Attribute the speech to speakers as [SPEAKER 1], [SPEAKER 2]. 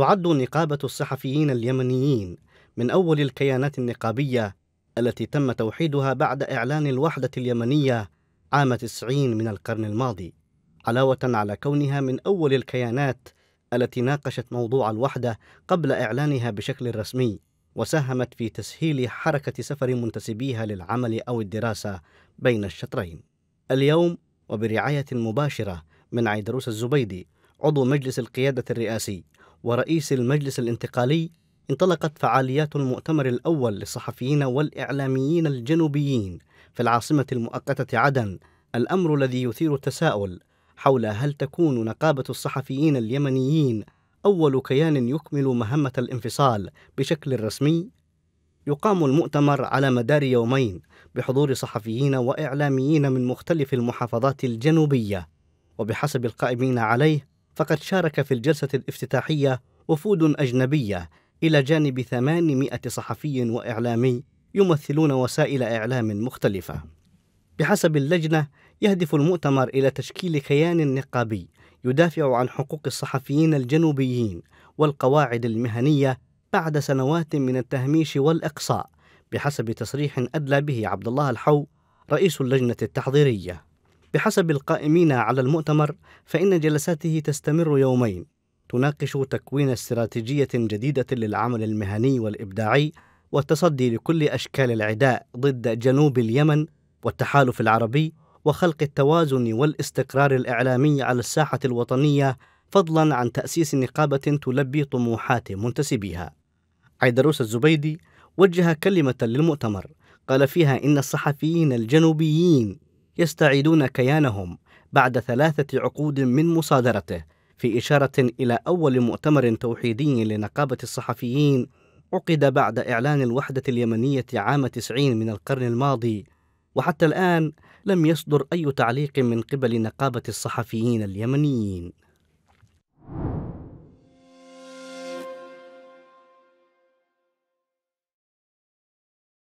[SPEAKER 1] تعد نقابة الصحفيين اليمنيين من أول الكيانات النقابية التي تم توحيدها بعد إعلان الوحدة اليمنية عام 90 من القرن الماضي علاوة على كونها من أول الكيانات التي ناقشت موضوع الوحدة قبل إعلانها بشكل رسمي وساهمت في تسهيل حركة سفر منتسبيها للعمل أو الدراسة بين الشطرين اليوم وبرعاية مباشرة من عيدروس الزبيدي عضو مجلس القيادة الرئاسي ورئيس المجلس الانتقالي انطلقت فعاليات المؤتمر الأول للصحفيين والإعلاميين الجنوبيين في العاصمة المؤقتة عدن الأمر الذي يثير التساؤل حول هل تكون نقابة الصحفيين اليمنيين أول كيان يكمل مهمة الانفصال بشكل رسمي؟ يقام المؤتمر على مدار يومين بحضور صحفيين وإعلاميين من مختلف المحافظات الجنوبية وبحسب القائمين عليه فقد شارك في الجلسة الافتتاحية وفود أجنبية إلى جانب 800 صحفي وإعلامي يمثلون وسائل إعلام مختلفة. بحسب اللجنة يهدف المؤتمر إلى تشكيل كيان نقابي يدافع عن حقوق الصحفيين الجنوبيين والقواعد المهنية بعد سنوات من التهميش والإقصاء بحسب تصريح أدلى به عبد الله الحو رئيس اللجنة التحضيرية بحسب القائمين على المؤتمر فإن جلساته تستمر يومين تناقش تكوين استراتيجية جديدة للعمل المهني والإبداعي والتصدي لكل أشكال العداء ضد جنوب اليمن والتحالف العربي وخلق التوازن والاستقرار الإعلامي على الساحة الوطنية فضلا عن تأسيس نقابة تلبي طموحات منتسبيها عيدروس الزبيدي وجه كلمة للمؤتمر قال فيها إن الصحفيين الجنوبيين يستعيدون كيانهم بعد ثلاثة عقود من مصادرته في إشارة إلى أول مؤتمر توحيدي لنقابة الصحفيين عقد بعد إعلان الوحدة اليمنية عام 90 من القرن الماضي وحتى الآن لم يصدر أي تعليق من قبل نقابة الصحفيين اليمنيين